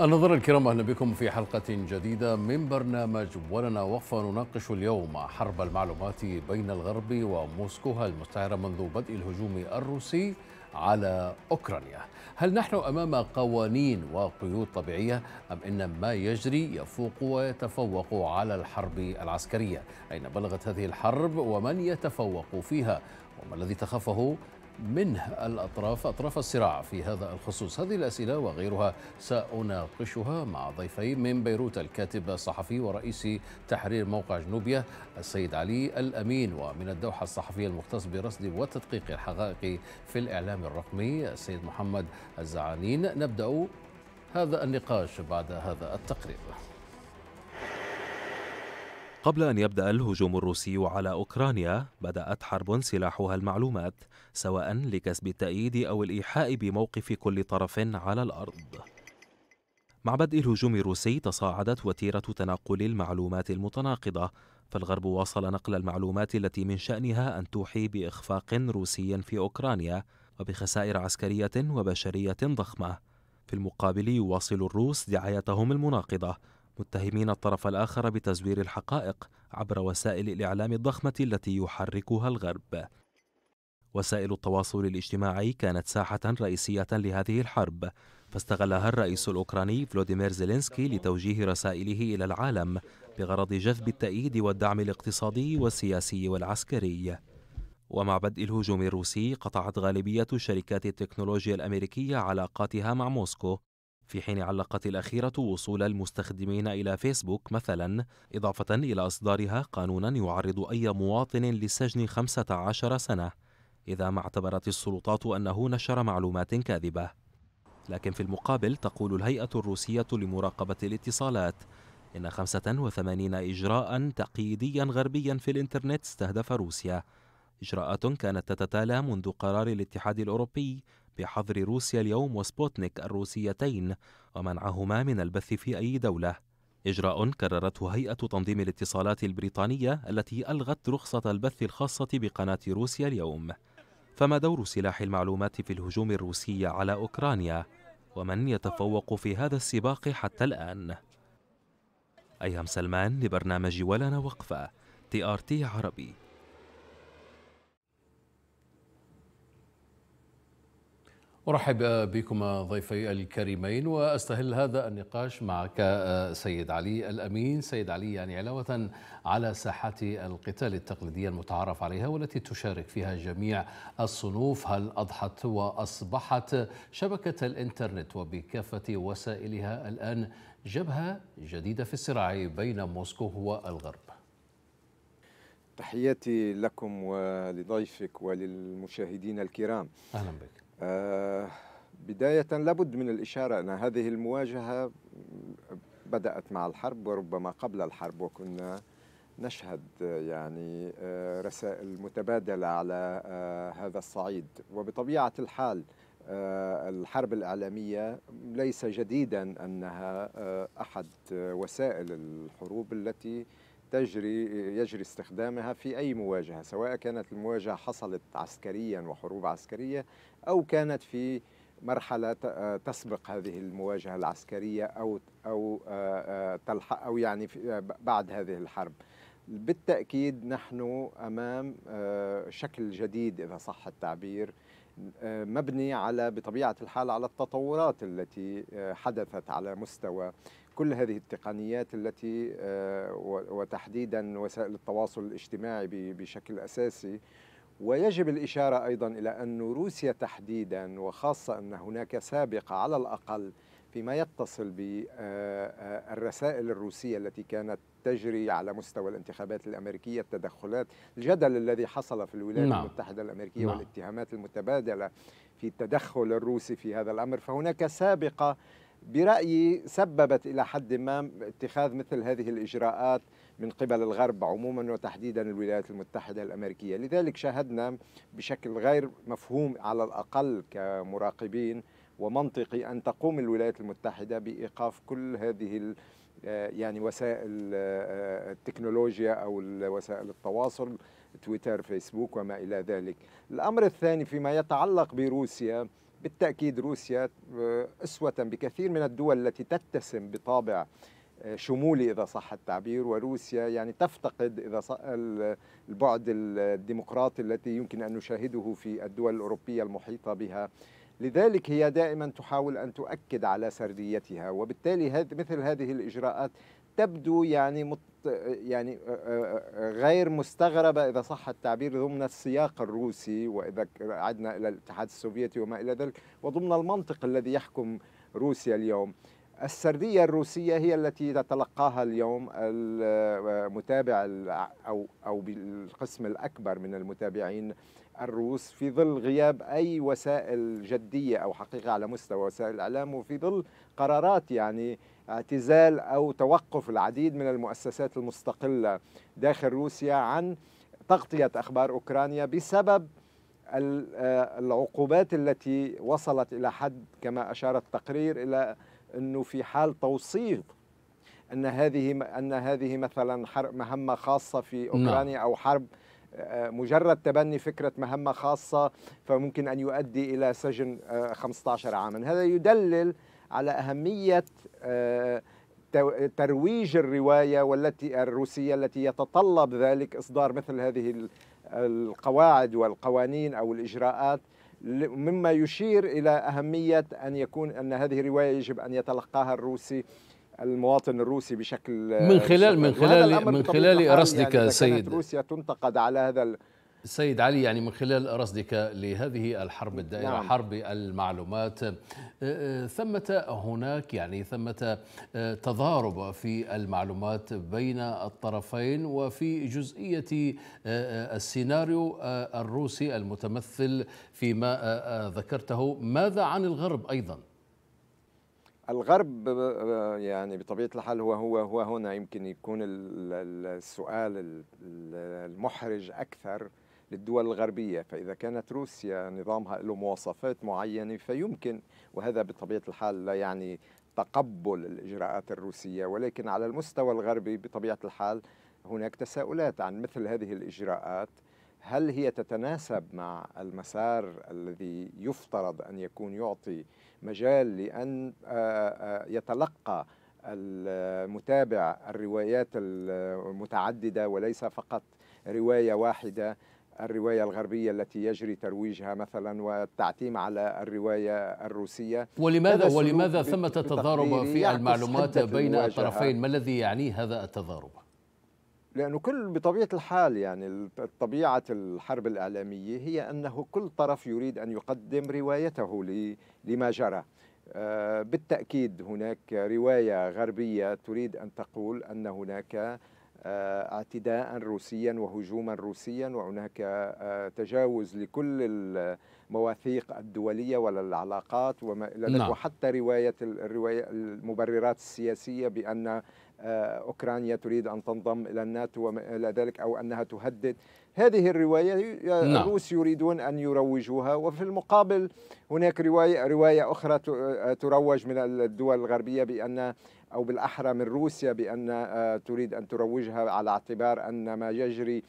النظر الكرام أهلا بكم في حلقة جديدة من برنامج ولنا وقفة نناقش اليوم حرب المعلومات بين الغرب وموسكو المستعرة منذ بدء الهجوم الروسي على أوكرانيا هل نحن أمام قوانين وقيود طبيعية أم إن ما يجري يفوق ويتفوق على الحرب العسكرية أين بلغت هذه الحرب ومن يتفوق فيها وما الذي تخافه منه الأطراف أطراف الصراع في هذا الخصوص هذه الأسئلة وغيرها سأناقشها مع ضيفي من بيروت الكاتب الصحفي ورئيس تحرير موقع جنوبيا السيد علي الأمين ومن الدوحة الصحفي المختص برصد وتدقيق الحقائق في الإعلام الرقمي السيد محمد الزعانين نبدأ هذا النقاش بعد هذا التقرير قبل أن يبدأ الهجوم الروسي على أوكرانيا بدأت حرب سلاحها المعلومات سواء لكسب التأييد أو الإيحاء بموقف كل طرف على الأرض مع بدء الهجوم الروسي تصاعدت وتيرة تنقل المعلومات المتناقضة فالغرب واصل نقل المعلومات التي من شأنها أن توحي بإخفاق روسي في أوكرانيا وبخسائر عسكرية وبشرية ضخمة في المقابل يواصل الروس دعايتهم المناقضة متهمين الطرف الآخر بتزوير الحقائق عبر وسائل الإعلام الضخمة التي يحركها الغرب. وسائل التواصل الاجتماعي كانت ساحة رئيسية لهذه الحرب، فاستغلها الرئيس الأوكراني فلوديمير زيلينسكي لتوجيه رسائله إلى العالم بغرض جذب التأييد والدعم الاقتصادي والسياسي والعسكري. ومع بدء الهجوم الروسي قطعت غالبية شركات التكنولوجيا الأمريكية علاقاتها مع موسكو في حين علقت الأخيرة وصول المستخدمين إلى فيسبوك مثلا إضافة إلى إصدارها قانونا يعرض أي مواطن للسجن 15 سنة إذا ما اعتبرت السلطات أنه نشر معلومات كاذبة لكن في المقابل تقول الهيئة الروسية لمراقبة الاتصالات إن 85 إجراء تقييديا غربيا في الإنترنت استهدف روسيا إجراءات كانت تتتالى منذ قرار الاتحاد الأوروبي بحظر روسيا اليوم وسبوتنيك الروسيتين ومنعهما من البث في أي دولة إجراء كررته هيئة تنظيم الاتصالات البريطانية التي ألغت رخصة البث الخاصة بقناة روسيا اليوم فما دور سلاح المعلومات في الهجوم الروسي على أوكرانيا ومن يتفوق في هذا السباق حتى الآن أيام سلمان لبرنامج ولنا وقفة تي آر تي عربي أرحب بكم ضيفي الكريمين وأستهل هذا النقاش معك آه، سيد علي الأمين سيد علي يعني علاوة على ساحات القتال التقليدية المتعارف عليها والتي تشارك فيها جميع الصنوف هل أضحت وأصبحت شبكة الإنترنت وبكافة وسائلها الآن جبهة جديدة في الصراع بين موسكو والغرب تحياتي لكم ولضيفك وللمشاهدين الكرام أهلا بك آه، بداية لابد من الإشارة أن هذه المواجهة بدأت مع الحرب وربما قبل الحرب وكنا نشهد يعني آه، رسائل متبادلة على آه، هذا الصعيد وبطبيعة الحال الحرب الإعلامية ليس جديدا أنها أحد وسائل الحروب التي تجري يجري استخدامها في أي مواجهة سواء كانت المواجهة حصلت عسكريا وحروب عسكرية أو كانت في مرحلة تسبق هذه المواجهة العسكرية أو أو آه، آه، تلحق أو يعني آه، بعد هذه الحرب. بالتأكيد نحن أمام شكل جديد إذا صح التعبير مبني على بطبيعة الحال على التطورات التي حدثت على مستوى كل هذه التقنيات التي آه، وتحديدا وسائل التواصل الاجتماعي بشكل اساسي ويجب الاشاره ايضا الى ان روسيا تحديدا وخاصه ان هناك سابقه على الاقل فيما يتصل بالرسائل آه، آه، الروسيه التي كانت تجري على مستوى الانتخابات الامريكيه التدخلات الجدل الذي حصل في الولايات نعم. المتحده الامريكيه نعم. والاتهامات المتبادله في التدخل الروسي في هذا الامر فهناك سابقه برأيي سببت إلى حد ما اتخاذ مثل هذه الإجراءات من قبل الغرب عموما وتحديدا الولايات المتحدة الأمريكية لذلك شاهدنا بشكل غير مفهوم على الأقل كمراقبين ومنطقي أن تقوم الولايات المتحدة بإيقاف كل هذه يعني وسائل آه، التكنولوجيا أو وسائل التواصل تويتر فيسبوك وما إلى ذلك الأمر الثاني فيما يتعلق بروسيا بالتأكيد روسيا آه، أسوة بكثير من الدول التي تتسم بطابع آه، شمولي إذا صح التعبير وروسيا يعني تفتقد إذا البعد الديمقراطي التي يمكن أن نشاهده في الدول الأوروبية المحيطة بها لذلك هي دائما تحاول أن تؤكد على سرديتها وبالتالي مثل هذه الإجراءات تبدو يعني مت يعني آه، آه، آه، غير مستغربة إذا صح التعبير ضمن السياق الروسي وإذا عدنا إلى الاتحاد السوفيتي وما إلى ذلك وضمن المنطق الذي يحكم روسيا اليوم السردية الروسية هي التي تتلقاها اليوم المتابع أو أو بالقسم الأكبر من المتابعين الروس في ظل غياب أي وسائل جدية أو حقيقة على مستوى وسائل الإعلام وفي ظل قرارات يعني اعتزال أو توقف العديد من المؤسسات المستقلة داخل روسيا عن تغطية أخبار أوكرانيا بسبب آه، العقوبات التي وصلت إلى حد كما أشار التقرير إلى أنه في حال توصيف أن هذه أن هذه مثلا حرب مهمة خاصة في نعم. أوكرانيا أو حرب آه، مجرد تبني فكرة مهمة خاصة فممكن أن يؤدي إلى سجن 15 آه، عاما هذا يدلل على أهمية آه، ترويج الرواية والتي الروسية التي يتطلب ذلك إصدار مثل هذه القواعد والقوانين أو الإجراءات مما يشير إلى أهمية أن يكون أن هذه الرواية يجب أن يتلقاها الروسي المواطن الروسي بشكل من خلال من خلال من خلال رصدك يعني سيد روسيا تنتقد على هذا سيد علي يعني من خلال رصدك لهذه الحرب الدائرة نعم. حرب المعلومات آه، آه، ثمة هناك يعني ثمة آه، تضارب في المعلومات بين الطرفين وفي جزئية السيناريو الروسي المتمثل فيما ذكرته ماذا عن الغرب أيضا؟ الغرب يعني بطبيعه الحال هو هو هو هنا يمكن يكون السؤال المحرج اكثر للدول الغربية فإذا كانت روسيا نظامها له مواصفات معينة فيمكن وهذا بطبيعة الحال لا يعني تقبل الإجراءات الروسية ولكن على المستوى الغربي بطبيعة الحال هناك تساؤلات عن مثل هذه الإجراءات هل هي تتناسب مع المسار الذي يفترض أن يكون يعطي مجال لأن آه، آه، يتلقى المتابع الروايات المتعددة وليس فقط رواية واحدة الرواية الغربية التي يجري ترويجها مثلا والتعتيم على الرواية الروسية ولماذا ولماذا ثمة تضارب في المعلومات بين الطرفين ما الذي يعني هذا التضارب؟ لأنه كل بطبيعة الحال يعني طبيعة الحرب الإعلامية هي أنه كل طرف يريد أن يقدم روايته لما جرى آه، بالتأكيد هناك رواية غربية تريد أن تقول أن هناك آه، اعتداء روسيا وهجوما روسيا وهناك آه، تجاوز لكل المواثيق الدوليه والعلاقات وما الى ذلك نعم. وحتى روايه الروايه المبررات السياسيه بان آه، أوكرانيا تريد أن تنضم إلى الناتو وما إلى ذلك أو أنها تهدد هذه الرواية نعم. الروس يريدون أن يروجوها وفي المقابل هناك رواية, رواية أخرى آه، تروج من الدول الغربية بأن أو بالأحرى من روسيا بأن آه، تريد أن تروجها على اعتبار أن ما يجري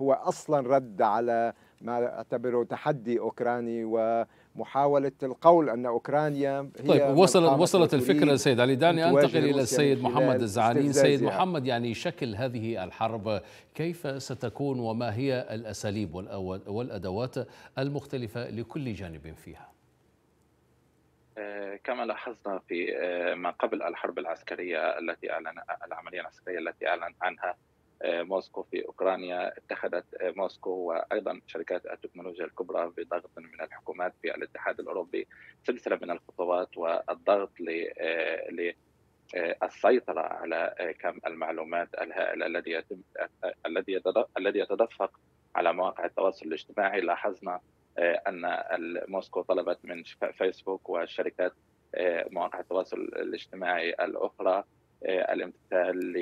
هو أصلا رد على ما اعتبره تحدي أوكراني و محاولة القول أن أوكرانيا هي طيب وصلت وصلت الفكرة للسيد علي دعني أنتقل إلى السيد محمد الزعانين سيد محمد يعني شكل هذه الحرب كيف ستكون وما هي الأساليب والأدوات المختلفة لكل جانب فيها آه، كما لاحظنا في آه، ما قبل الحرب العسكرية التي أعلن العملية العسكرية التي أعلن عنها آه، موسكو في أوكرانيا اتخذت آه، موسكو وأيضا شركات التكنولوجيا الكبرى بضغط من الحكومات في الاتحاد الأوروبي سلسلة من الخطوات والضغط ل آه، السيطرة على كم المعلومات الهائل الذي يتم الذي الذي يتدفق على مواقع التواصل الاجتماعي لاحظنا ان موسكو طلبت من فيسبوك وشركات مواقع التواصل الاجتماعي الاخرى آه، الامتثال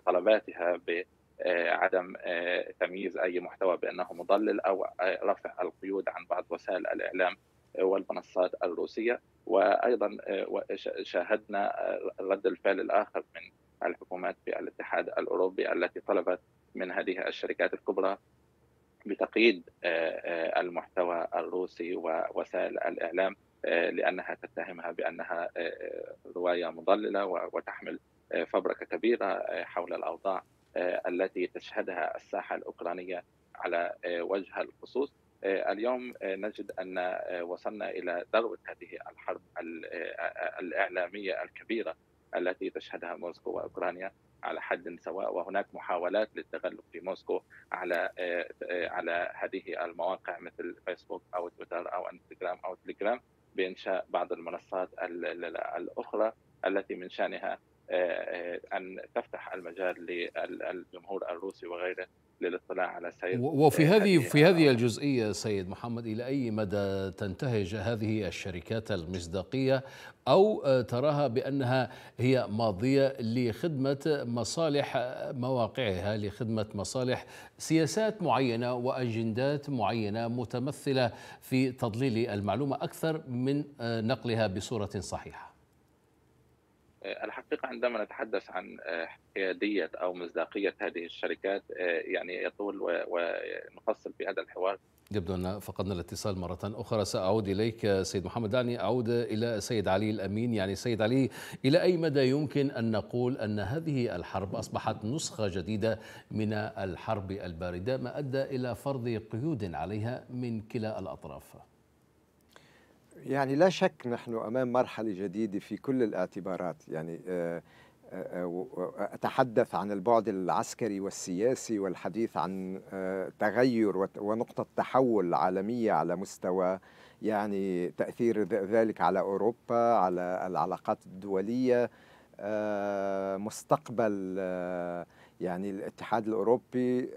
لطلباتها بعدم آه، تمييز أي محتوى بأنه مضلل أو آه، رفع القيود عن بعض وسائل الإعلام والمنصات الروسية وأيضا شاهدنا رد الفعل الآخر من الحكومات في الاتحاد الأوروبي التي طلبت من هذه الشركات الكبرى بتقييد المحتوى الروسي ووسائل الإعلام آه، لأنها تتهمها بأنها آه، آه، رواية مضللة وتحمل فبركة كبيرة حول الأوضاع التي تشهدها الساحة الأوكرانية على وجه الخصوص اليوم نجد أن وصلنا إلى ذروة هذه الحرب الإعلامية الكبيرة التي تشهدها موسكو وأوكرانيا على حد سواء وهناك محاولات للتغلب في موسكو على على هذه المواقع مثل فيسبوك او تويتر او انستغرام او تليجرام بإنشاء بعض المنصات الأخرى التي من شأنها آه، آه، ان تفتح المجال للجمهور الروسي وغيره للاطلاع على السيد وفي آه، هذه في هذه الجزئيه سيد محمد الى اي مدى تنتهج هذه الشركات المصداقيه او تراها بانها هي ماضيه لخدمه مصالح مواقعها لخدمه مصالح سياسات معينه واجندات معينه متمثله في تضليل المعلومه اكثر من نقلها بصوره صحيحه آه، الحقيقة عندما نتحدث عن آه، حيادية أو مصداقية هذه الشركات آه، يعني يطول ونفصل في هذا الحوار يبدو أن فقدنا الاتصال مرة أخرى سأعود إليك سيد محمد دعني أعود إلى سيد علي الأمين يعني سيد علي إلى أي مدى يمكن أن نقول أن هذه الحرب أصبحت نسخة جديدة من الحرب الباردة ما أدى إلى فرض قيود عليها من كلا الأطراف يعني لا شك نحن امام مرحله جديده في كل الاعتبارات يعني آه، آه، آه، اتحدث عن البعد العسكري والسياسي والحديث عن تغير ونقطه تحول عالميه على مستوى يعني تاثير ذلك على اوروبا على العلاقات الدوليه مستقبل يعني الاتحاد الاوروبي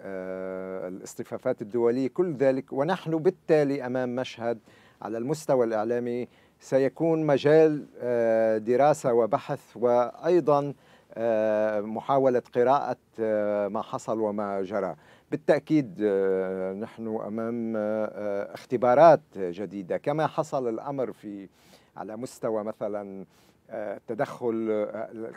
الاصطفافات الدوليه كل ذلك ونحن بالتالي امام مشهد على المستوى الإعلامي سيكون مجال آه، دراسة وبحث وأيضا آه، محاولة قراءة آه، ما حصل وما جرى بالتأكيد نحن أمام اختبارات جديدة كما حصل الأمر في على مستوى مثلا التدخل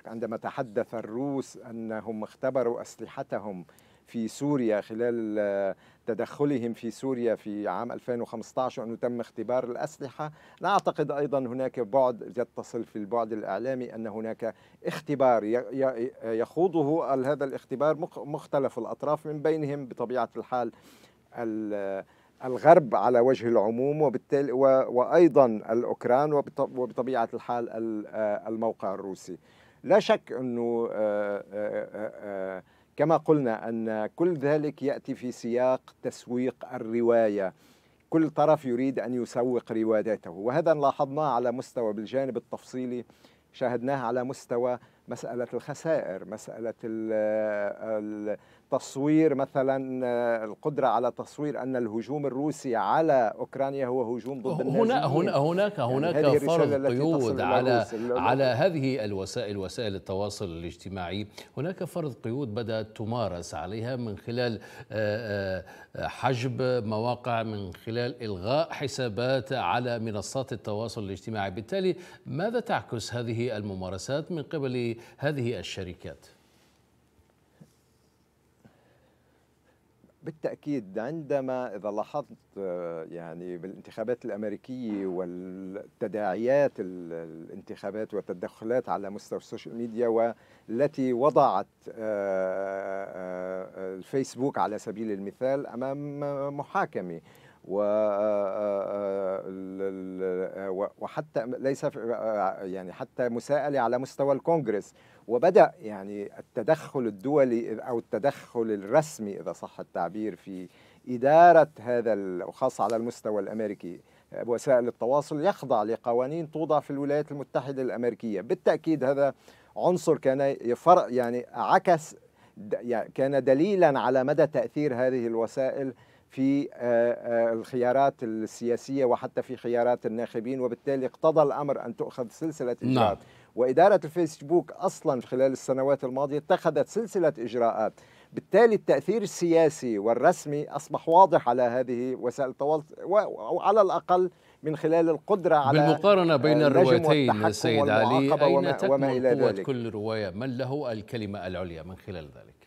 عندما تحدث الروس أنهم اختبروا أسلحتهم في سوريا خلال آه، تدخلهم في سوريا في عام 2015 وأنه تم اختبار الأسلحة لا أعتقد أيضا هناك بعد يتصل في البعد الإعلامي أن هناك اختبار يخوضه هذا الاختبار مختلف الأطراف من بينهم بطبيعة الحال الغرب على وجه العموم وبالتالي وايضا الاوكران وبطبيعه الحال آه، الموقع الروسي لا شك انه آه، كما قلنا أن كل ذلك يأتي في سياق تسويق الرواية كل طرف يريد أن يسوق روايته وهذا لاحظناه على مستوى بالجانب التفصيلي شاهدناه على مستوى مساله الخسائر مساله التصوير مثلا القدره على تصوير ان الهجوم الروسي على اوكرانيا هو هجوم ضد هنا هنا هناك يعني هناك يعني فرض قيود على على هذه الوسائل وسائل التواصل الاجتماعي هناك فرض قيود بدات تمارس عليها من خلال آه، آه، حجب مواقع من خلال الغاء حسابات على منصات التواصل الاجتماعي بالتالي ماذا تعكس هذه الممارسات من قبل هذه الشركات بالتاكيد عندما اذا لاحظت آه، يعني بالانتخابات الامريكيه والتداعيات الانتخابات والتدخلات على مستوى السوشيال ميديا والتي وضعت آه، آه، الفيسبوك على سبيل المثال امام محاكمه وحتى ليس يعني حتى مساءله على مستوى الكونغرس وبدا يعني التدخل الدولي او التدخل الرسمي اذا صح التعبير في اداره هذا وخاصه على المستوى الامريكي وسائل التواصل يخضع لقوانين توضع في الولايات المتحده الامريكيه بالتاكيد هذا عنصر كان يفرق يعني عكس يعني كان دليلا على مدى تاثير هذه الوسائل في آه، آه، الخيارات السياسية وحتى في خيارات الناخبين وبالتالي اقتضى الأمر أن تؤخذ سلسلة نعم. إجراءات نعم. وإدارة الفيسبوك أصلا خلال السنوات الماضية اتخذت سلسلة إجراءات بالتالي التأثير السياسي والرسمي أصبح واضح على هذه وسائل التواصل وعلى الأقل من خلال القدرة على بالمقارنة آه، بين الروايتين سيد علي أين تكمن قوة ذلك؟ كل رواية من له الكلمة العليا من خلال ذلك؟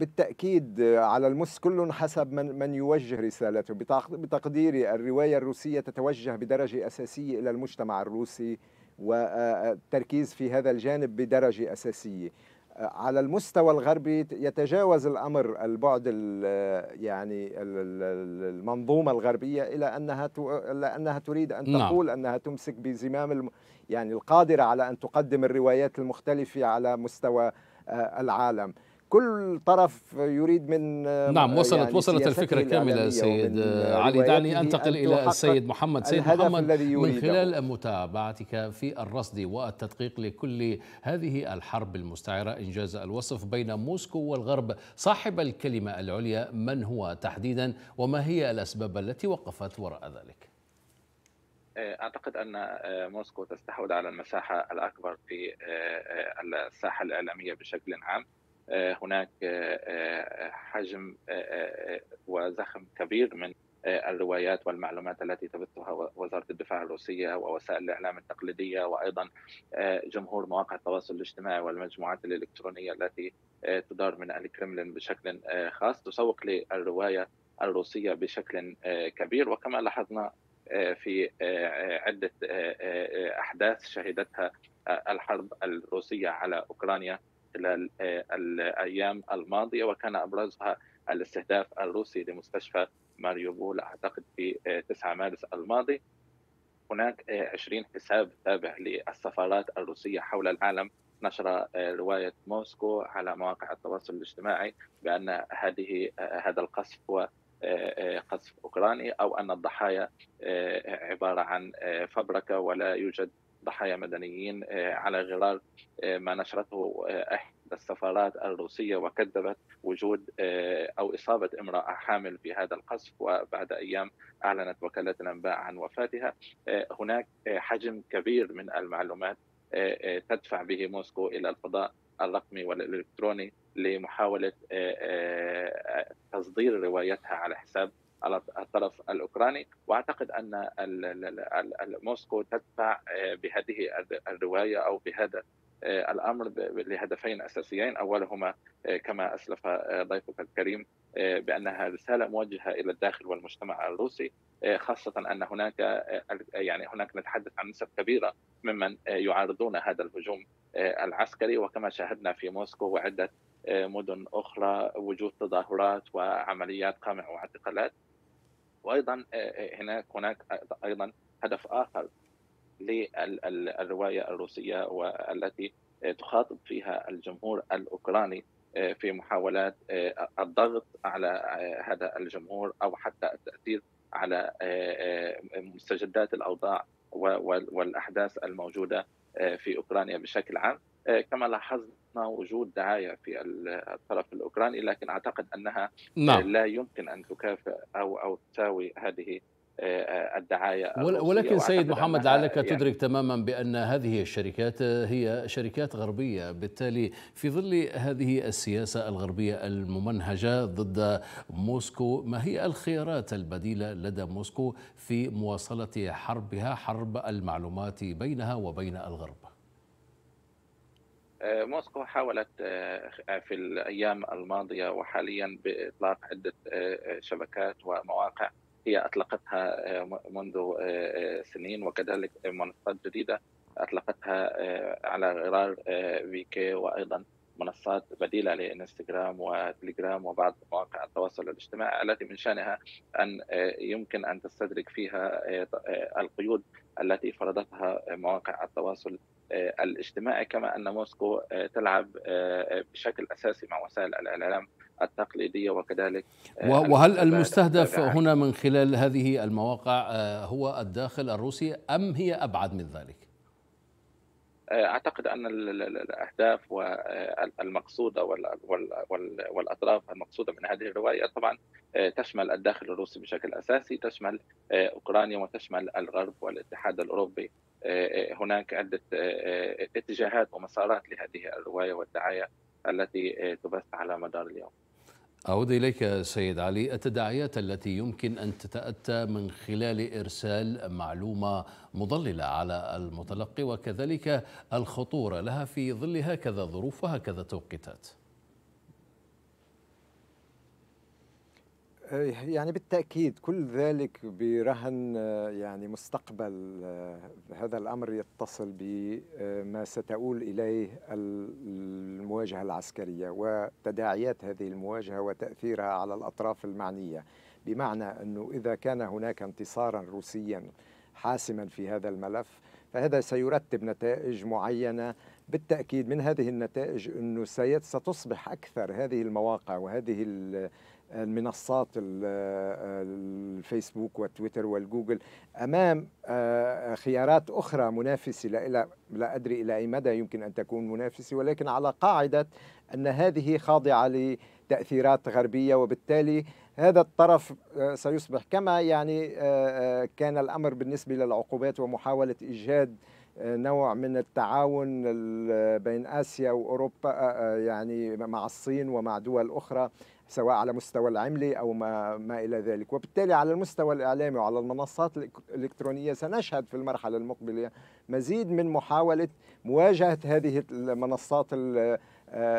بالتأكيد آه، على المس كل حسب من, من يوجه رسالته بتقديري الرواية الروسية تتوجه بدرجة أساسية إلى المجتمع الروسي والتركيز آه، آه، في هذا الجانب بدرجة أساسية على المستوى الغربي يتجاوز الامر البعد ال يعني المنظومه الغربيه الى انها الى انها تريد ان نعم. تقول نعم. انها تمسك بزمام يعني القادره على ان تقدم الروايات المختلفه على مستوى العالم كل طرف يريد من آه، نعم وصلت يعني وصلت الفكره كامله سيد علي دعني انتقل الى السيد محمد سيد محمد الذي من خلال متابعتك في الرصد والتدقيق لكل هذه الحرب المستعره انجاز الوصف بين موسكو والغرب صاحب الكلمه العليا من هو تحديدا وما هي الاسباب التي وقفت وراء ذلك؟ آه، اعتقد ان آه، موسكو تستحوذ على المساحه الاكبر في الساحه الاعلاميه بشكل عام آه، هناك آه، آه، حجم وزخم كبير من الروايات والمعلومات التي تبثها وزاره الدفاع الروسيه ووسائل الاعلام التقليديه وايضا جمهور مواقع التواصل الاجتماعي والمجموعات الالكترونيه التي تدار من الكرملين بشكل خاص تسوق للروايه الروسيه بشكل كبير وكما لاحظنا في عده احداث شهدتها الحرب الروسيه على اوكرانيا خلال آه، الايام الماضيه وكان ابرزها الاستهداف الروسي لمستشفى ماريوبول اعتقد في 9 آه، مارس الماضي هناك 20 آه، حساب تابع للسفارات الروسيه حول العالم نشر روايه موسكو على مواقع التواصل الاجتماعي بان هذه هذا القصف هو قصف اوكراني او ان الضحايا عباره عن فبركه ولا يوجد ضحايا مدنيين آه، على غرار آه، ما نشرته آه، احدى السفارات الروسيه وكذبت وجود او اصابه امراه حامل في هذا القصف وبعد ايام اعلنت وكاله الانباء عن وفاتها هناك حجم كبير من المعلومات تدفع به موسكو الى الفضاء الرقمي والالكتروني لمحاوله تصدير روايتها على حساب على الطرف الاوكراني واعتقد ان موسكو تدفع آه، بهذه الروايه او بهذا آه، الامر لهدفين اساسيين اولهما آه، كما اسلف ضيفك الكريم بانها رساله موجهه الى الداخل والمجتمع الروسي خاصه ان هناك يعني هناك نتحدث عن نسب كبيره ممن يعارضون هذا الهجوم العسكري وكما شاهدنا في موسكو وعده مدن اخرى وجود تظاهرات وعمليات قمع واعتقالات وايضا آه، آه، هناك هناك آه، ايضا هدف اخر للروايه الروسيه والتي تخاطب فيها الجمهور الاوكراني في محاولات الضغط على هذا الجمهور او حتى التاثير على مستجدات الاوضاع والاحداث الموجوده في اوكرانيا بشكل عام آه، كما لاحظنا وجود دعاية في الطرف الأوكراني لكن أعتقد أنها آه، نعم. لا يمكن أن تكافئ أو أو تساوي هذه آه، الدعايه ولكن سيد محمد لعلك يعني تدرك تماما بان هذه الشركات هي شركات غربيه بالتالي في ظل هذه السياسه الغربيه الممنهجه ضد موسكو ما هي الخيارات البديله لدى موسكو في مواصله حربها حرب المعلومات بينها وبين الغرب آه، موسكو حاولت آه، في الايام الماضيه وحاليا باطلاق عده آه، شبكات ومواقع هي اطلقتها منذ سنين وكذلك منصات جديده اطلقتها على غرار في كي وايضا منصات بديلة لإنستغرام وتليجرام وبعض مواقع التواصل الاجتماعي التي من شأنها أن آه، يمكن أن تستدرك فيها آه، آه، القيود التي فرضتها مواقع التواصل الاجتماعي كما أن موسكو تلعب بشكل أساسي مع وسائل الإعلام التقليدية وكذلك وهل المستهدف هنا من خلال هذه المواقع هو الداخل الروسي أم هي أبعد من ذلك؟ اعتقد ان الاهداف والمقصوده والاطراف المقصوده من هذه الروايه طبعا آه، تشمل الداخل الروسي بشكل اساسي تشمل آه، اوكرانيا وتشمل الغرب والاتحاد الاوروبي آه، هناك عده اتجاهات ومسارات لهذه الروايه والدعايه التي تبث على مدار اليوم أعود إليك سيد علي التداعيات التي يمكن أن تتأتى من خلال إرسال معلومة مضللة على المتلقي وكذلك الخطورة لها في ظل هكذا ظروف وهكذا توقيتات آه، يعني بالتأكيد كل ذلك برهن آه، يعني مستقبل آه، هذا الأمر يتصل بما ستؤول إليه المواجهة العسكرية وتداعيات هذه المواجهة وتأثيرها على الأطراف المعنية بمعنى أنه إذا كان هناك انتصارا روسيا حاسما في هذا الملف فهذا سيرتب نتائج معينة بالتأكيد من هذه النتائج أنه ستصبح أكثر هذه المواقع وهذه المنصات الفيسبوك والتويتر والجوجل امام آه، آه، خيارات اخرى منافسه لا, لا ادري الى اي مدى يمكن ان تكون منافسه ولكن على قاعده ان هذه خاضعه لتاثيرات غربيه وبالتالي هذا الطرف آه، سيصبح كما يعني كان الامر بالنسبه للعقوبات ومحاوله ايجاد نوع من التعاون بين اسيا واوروبا يعني مع الصين ومع دول اخرى سواء على مستوى العملي او ما ما الى ذلك، وبالتالي على المستوى الاعلامي وعلى المنصات الالكترونيه سنشهد في المرحله المقبله مزيد من محاوله مواجهه هذه المنصات آه،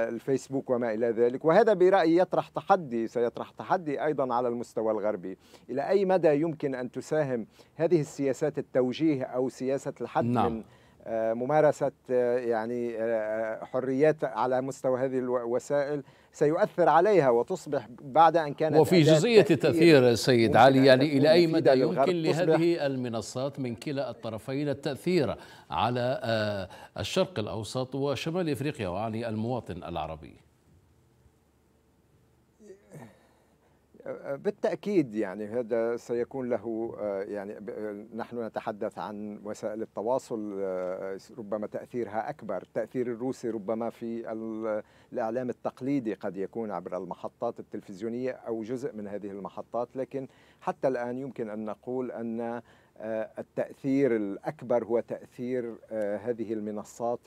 الفيسبوك وما الى ذلك، وهذا برايي يطرح تحدي سيطرح تحدي ايضا على المستوى الغربي، الى اي مدى يمكن ان تساهم هذه السياسات التوجيه او سياسه الحد نعم. من آه، ممارسه آه، يعني آه، حريات على مستوى هذه الوسائل سيؤثر عليها وتصبح بعد ان كانت وفي جزئيه التاثير السيد علي يعني الى اي مدى يمكن لهذه المنصات من كلا الطرفين التاثير على الشرق الاوسط وشمال افريقيا وعلى المواطن العربي بالتأكيد يعني هذا سيكون له آه، يعني آه، نحن نتحدث عن وسائل التواصل آه، ربما تأثيرها أكبر التأثير الروسي ربما في الإعلام التقليدي قد يكون عبر المحطات التلفزيونية أو جزء من هذه المحطات لكن حتى الآن يمكن أن نقول أن التأثير الأكبر هو تأثير هذه المنصات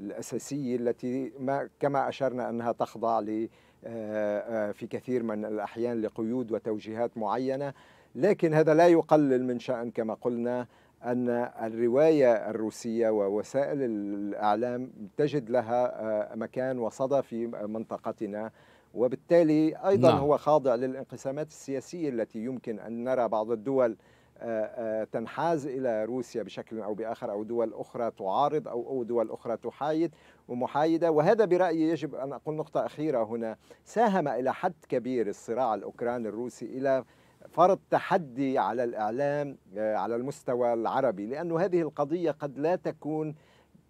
الأساسية التي ما كما أشرنا أنها تخضع آه، آه، في كثير من الأحيان لقيود وتوجيهات معينة لكن هذا لا يقلل من شأن كما قلنا أن الرواية الروسية ووسائل الإعلام تجد لها آه، مكان وصدى في منطقتنا وبالتالي أيضا نعم. هو خاضع للانقسامات السياسية التي يمكن أن نرى بعض الدول تنحاز إلى روسيا بشكل أو بآخر أو دول أخرى تعارض أو دول أخرى تحايد ومحايدة وهذا برأيي يجب أن أقول نقطة أخيرة هنا ساهم إلى حد كبير الصراع الأوكراني الروسي إلى فرض تحدي على الإعلام آه، على المستوى العربي لأن هذه القضية قد لا تكون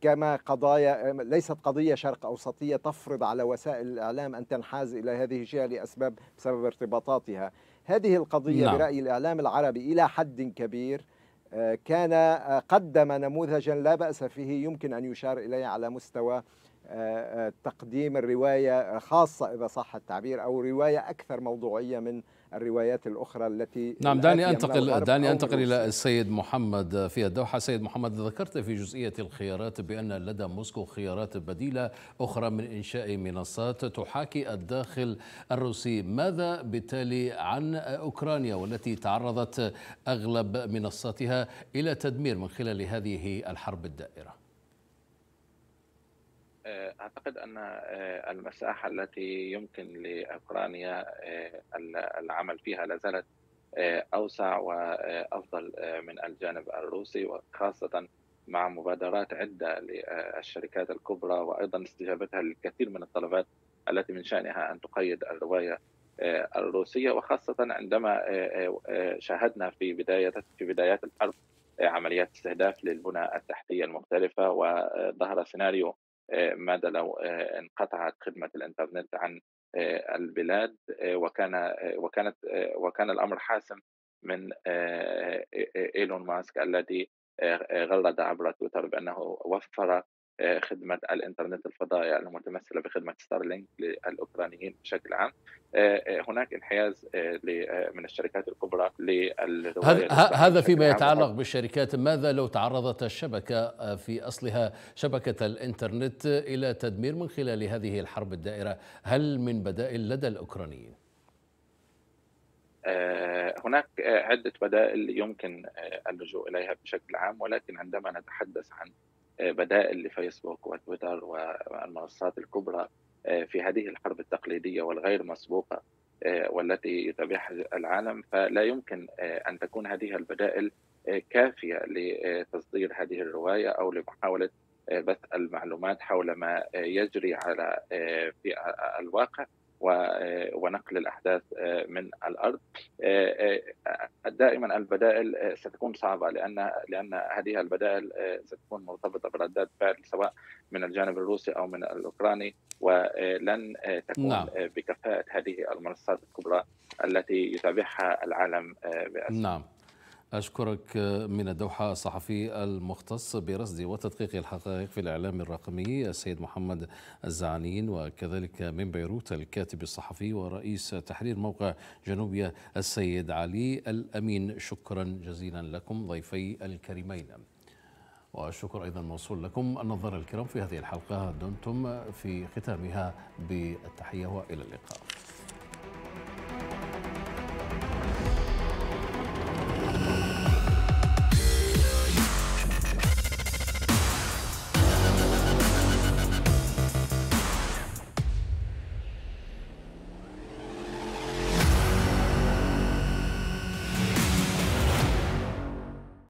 كما قضايا آه، ليست قضية شرق أوسطية تفرض على وسائل الإعلام أن تنحاز إلى هذه الجهة لأسباب بسبب ارتباطاتها هذه القضية نعم. برأي الإعلام العربي إلى حد كبير آه، كان آه، قدم نموذجا لا بأس فيه يمكن أن يشار إليه على مستوى آه، تقديم الرواية خاصة إذا صح التعبير أو رواية أكثر موضوعية من الروايات الأخرى التي نعم دعني أنتقل دعني أنتقل إلى السيد محمد في الدوحة سيد محمد ذكرت في جزئية الخيارات بأن لدى موسكو خيارات بديلة أخرى من إنشاء منصات تحاكي الداخل الروسي ماذا بالتالي عن أوكرانيا والتي تعرضت أغلب منصاتها إلى تدمير من خلال هذه الحرب الدائرة آه، اعتقد ان آه، المساحه التي يمكن لاوكرانيا آه، العمل فيها لا زالت اوسع وافضل من الجانب الروسي وخاصه مع مبادرات عده للشركات الكبرى وايضا استجابتها للكثير من الطلبات التي من شانها ان تقيد الروايه الروسيه وخاصه عندما شاهدنا في بدايه في بدايات الحرب عمليات استهداف للبنى التحتيه المختلفه وظهر سيناريو آه، ماذا لو آه، انقطعت خدمه الانترنت عن آه، البلاد وكان وكانت وكان الامر حاسم من ايلون ماسك الذي غلد عبر تويتر بانه وفر آه، خدمة الإنترنت الفضائي المتمثلة بخدمة ستارلينك للأوكرانيين بشكل عام آه، آه، هناك انحياز من الشركات الكبرى هذا فيما يتعلق بالشركات ماذا لو تعرضت الشبكة في أصلها شبكة الإنترنت إلى تدمير من خلال هذه الحرب الدائرة هل من بدائل لدى الأوكرانيين؟ هناك عدة بدائل يمكن اللجوء إليها بشكل عام ولكن عندما نتحدث عن آه، بدائل لفيسبوك وتويتر والمنصات الكبرى آه، في هذه الحرب التقليديه والغير مسبوقه آه، والتي يتابعها العالم فلا يمكن ان تكون هذه البدائل كافيه لتصدير هذه الروايه او لمحاوله بث المعلومات حول ما يجري على في الواقع آه، ونقل الاحداث آه، من الارض آه، دائما البدائل ستكون صعبه لان لان هذه البدائل ستكون مرتبطه بردات فعل سواء من الجانب الروسي او من الاوكراني ولن تكون نعم. بكفاءه هذه المنصات الكبرى التي يتابعها العالم بأسفل. نعم أشكرك من الدوحة الصحفي المختص برصد وتدقيق الحقائق في الإعلام الرقمي السيد محمد الزعنين وكذلك من بيروت الكاتب الصحفي ورئيس تحرير موقع جنوبيا السيد علي الأمين شكرا جزيلا لكم ضيفي الكريمين والشكر أيضا موصول لكم النظر الكرام في هذه الحلقة دمتم في ختامها بالتحية وإلى اللقاء